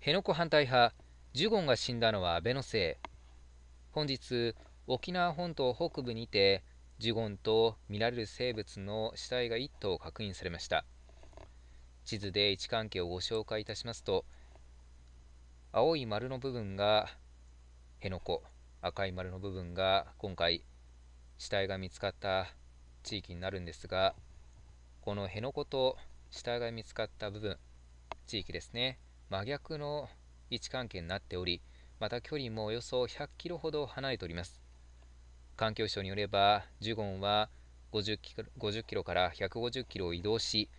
辺野古反対派、ジュゴンが死んだのは安倍のせい。本日、沖縄本島北部にて、ジュゴンと見られる生物の死体が1頭確認されました。地図で位置関係をご紹介いたしますと、青い丸の部分が辺野古、赤い丸の部分が今回、死体が見つかった地域になるんですが、この辺野古と死体が見つかった部分、地域ですね。真逆の位置関係になっており、また距離もおよそ100キロほど離れております。環境省によれば、ジュゴンは50キロ ,50 キロから150キロを移動し、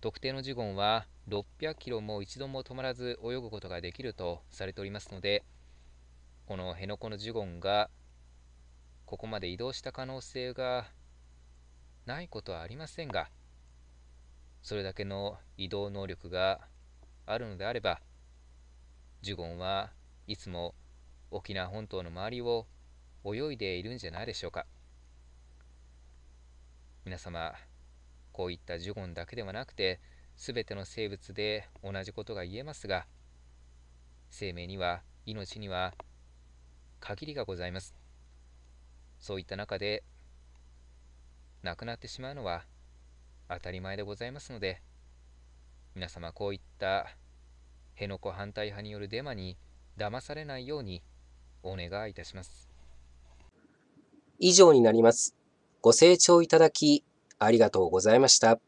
特定のジュゴンは600キロも一度も止まらず泳ぐことができるとされておりますので、この辺野古のジュゴンがここまで移動した可能性がないことはありませんが、それだけの移動能力があるのであればジュゴンはいつも沖縄本島の周りを泳いでいるんじゃないでしょうか皆様こういったジュゴンだけではなくて全ての生物で同じことが言えますが生命には命には限りがございますそういった中で亡くなってしまうのは当たり前でございますので皆様こういった辺野古反対派によるデマに騙されないようにお願いいたします。以上になります。ご清聴いただきありがとうございました。